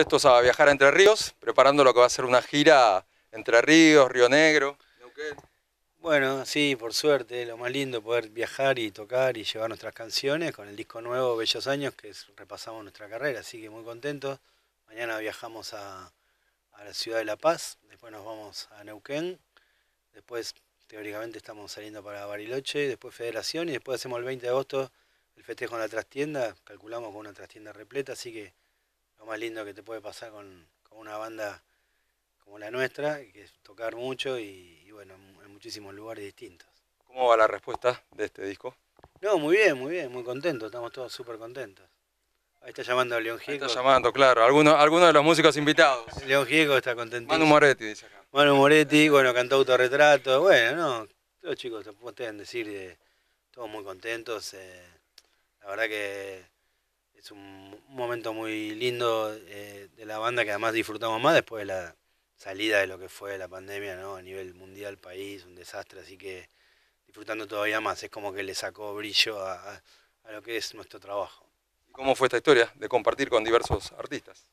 Estos a viajar a Entre Ríos, preparando lo que va a ser una gira Entre Ríos, Río Negro. Bueno, sí, por suerte, lo más lindo poder viajar y tocar y llevar nuestras canciones con el disco nuevo Bellos Años, que repasamos nuestra carrera, así que muy contentos. Mañana viajamos a, a la ciudad de La Paz, después nos vamos a Neuquén, después teóricamente estamos saliendo para Bariloche, después Federación y después hacemos el 20 de agosto el festejo en la trastienda, calculamos con una trastienda repleta, así que lo más lindo que te puede pasar con, una banda como la nuestra, que es tocar mucho y, bueno, en muchísimos lugares distintos. ¿Cómo va la respuesta de este disco? No, muy bien, muy bien, muy contento, estamos todos súper contentos. Ahí está llamando a León Gieco. está llamando, claro, algunos alguno de los músicos invitados. León Gieco está contentísimo. Manu Moretti, dice acá. Manu Moretti, bueno, cantó autorretrato, bueno, no, los chicos te pueden decir, eh, todos muy contentos. Eh, la verdad que es un momento muy lindo eh, de la banda que además disfrutamos más después de la salida de lo que fue la pandemia a nivel mundial, país, un desastre, así que disfrutando todavía más, es como que le sacó brillo a, lo que es nuestro trabajo. cómo fue esta historia de compartir con diversos artistas?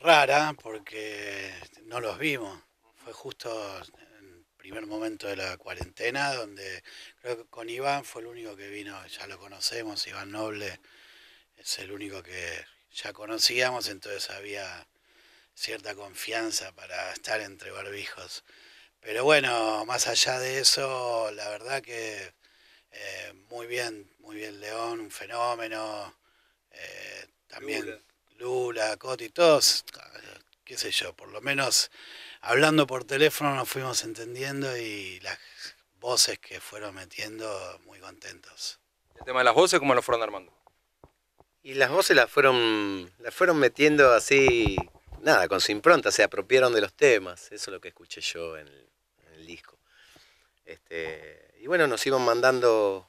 Rara, porque no los vimos, fue justo el en primer momento de la cuarentena, donde creo que con Iván fue el único que vino, ya lo conocemos, Iván Noble, es el único que ya conocíamos, entonces había cierta confianza para estar entre barbijos. Pero bueno, más allá de eso, la verdad que eh, muy bien, muy bien León, un fenómeno. Eh, también Lula. Lula, y todos, qué sé yo, por lo menos hablando por teléfono nos fuimos entendiendo y las voces que fueron metiendo, muy contentos. ¿El tema de las voces cómo lo fueron armando? Y las voces las fueron, las fueron metiendo así, nada, con su impronta, se apropiaron de los temas. Eso es lo que escuché yo en el, disco. Este, y bueno, nos iban mandando,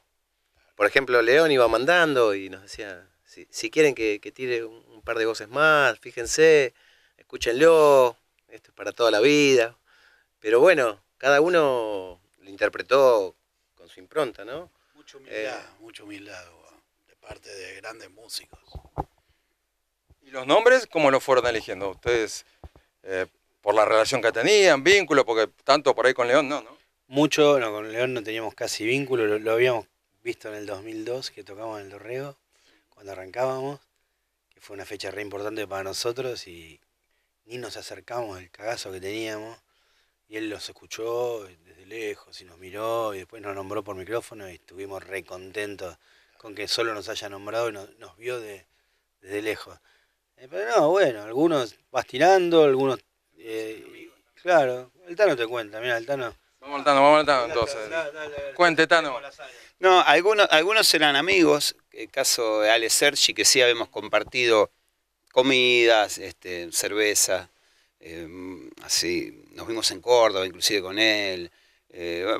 por ejemplo, León iba mandando y nos decía, si, quieren que, que tire un, par de voces más, fíjense, escúchenlo, esto es para toda la vida. Pero bueno, cada uno lo interpretó con su impronta, ¿no? Mucho eh, humildad, mucho humildad parte de grandes músicos. Y los nombres, ¿cómo los fueron eligiendo? Ustedes, eh, por la relación que tenían, vínculo, porque tanto por ahí con León, no, ¿no? Mucho, no, con León no teníamos casi vínculo, lo, habíamos visto en el 2002, que tocamos en el Dorrego, cuando arrancábamos, que fue una fecha re importante para nosotros y ni nos acercamos al cagazo que teníamos. Y él los escuchó desde lejos y nos miró y después nos nombró por micrófono y estuvimos re contentos con que solo nos haya nombrado y nos, vio de, desde lejos. Eh, pero no, bueno, algunos vas tirando, algunos... Eh, claro, el Tano te cuenta, mira, el Tano... Vamos al Tano, vamos al Tano entonces. Cuente, Tano. No, algunos, algunos eran amigos, el eh, caso de Ale Sergi, que sí habíamos compartido comidas, este, cerveza, em, así, nos vimos en Córdoba inclusive con él,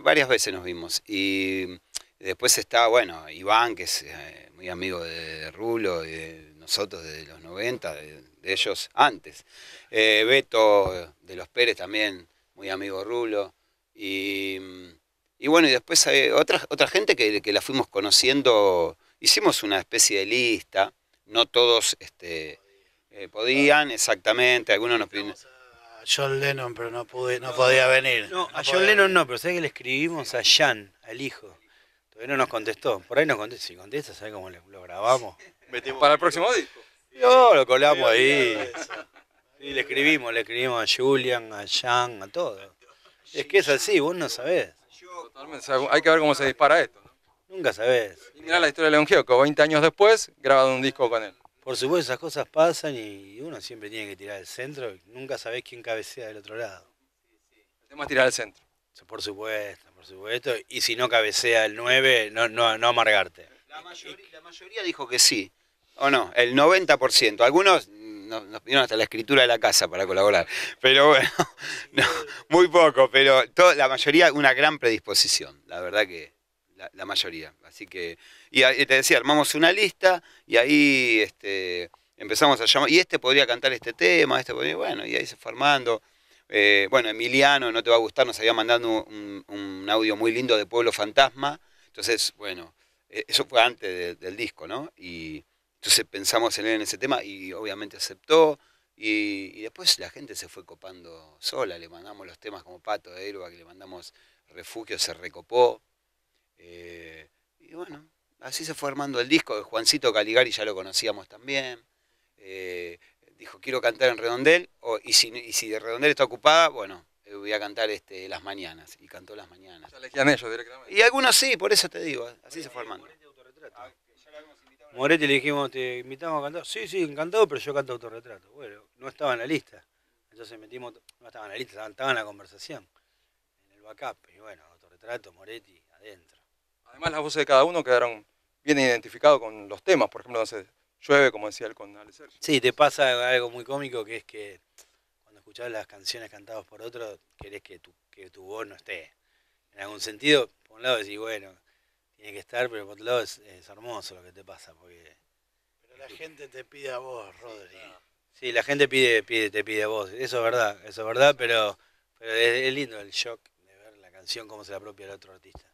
varias veces nos vimos. Y Después está, bueno, Iván, que es eh, muy amigo de Rulo y de nosotros desde los 90, de, ellos antes. Eh, Beto de los Pérez también, muy amigo Rulo. Y, mm, bueno, y después hay otra, otra gente que, la fuimos conociendo, hicimos una especie de lista, no todos este, eh, podían exactamente, algunos nos pidieron... John Lennon, pero no pude, no, podía venir. No, a John Lennon no, pero sé que le escribimos a Jan, al hijo? Todavía no nos contestó. Por ahí nos contestó, Si contesta, ¿sabes cómo lo, grabamos? Metimos ¿Para el próximo disco? No, lo colamos ahí. y le escribimos, le escribimos a Julian, a Jean, a todo. Es que es así, vos no sabés. Totalmente. hay que ver cómo se dispara esto. Nunca sabes. Mira mirá la historia de León que 20 años después, grabado un disco con él. Por supuesto, esas cosas pasan y uno siempre tiene que tirar el centro. Nunca sabes quién cabecea del otro lado. El tema es tirar al centro. Por supuesto, por supuesto. Y si no cabecea el 9, no, no, no amargarte. La mayoría, dijo que sí. ¿O no? El 90%. Algunos nos, pidieron hasta la escritura de la casa para colaborar. Pero bueno, muy poco, pero la mayoría una gran predisposición, la verdad que la, mayoría. Así que, y, te decía, armamos una lista y ahí este, empezamos a llamar, y este podría cantar este tema, este podría, bueno, y ahí se formando armando. Eh, bueno, Emiliano, no te va a gustar, nos había mandado un, audio muy lindo de Pueblo Fantasma. Entonces, bueno, eh, eso fue antes del disco, ¿no? Y entonces pensamos en él en ese tema y obviamente aceptó. Y, después la gente se fue copando sola, le mandamos los temas como Pato de Herba, que le mandamos Refugio, se recopó. Eh, y bueno, así se fue armando el disco. de Juancito Caligari ya lo conocíamos también quiero cantar en redondel, y, si, de redondel está ocupada, bueno, eh, voy a cantar este, las mañanas. Y cantó las mañanas. Y algunos sí, por eso te digo, así se formaron. Ah, Moretti le dijimos, te invitamos a cantar. Sí, sí, encantado, pero yo canto autorretrato. Bueno, no estaba en la lista. Entonces metimos, no estaba en la lista, estaba en la conversación, en el backup. Y bueno, autorretrato, Moretti, adentro. Además las voces de cada uno quedaron bien identificadas con los temas. Por ejemplo, entonces, llueve, como decía el con Sergio. Sí, te pasa algo muy cómico que es que cuando escuchas las canciones cantadas por otro, querés que tu, que tu voz no esté. En algún sentido, por un lado decís, bueno, tiene que estar, pero por otro lado es, hermoso lo que te pasa. Porque, pero la gente te pide a vos, Rodri. Sí, la gente pide, pide, te pide a vos. Eso es verdad, eso es verdad, pero, pero es, lindo el shock de ver la canción, como se la apropia el otro artista.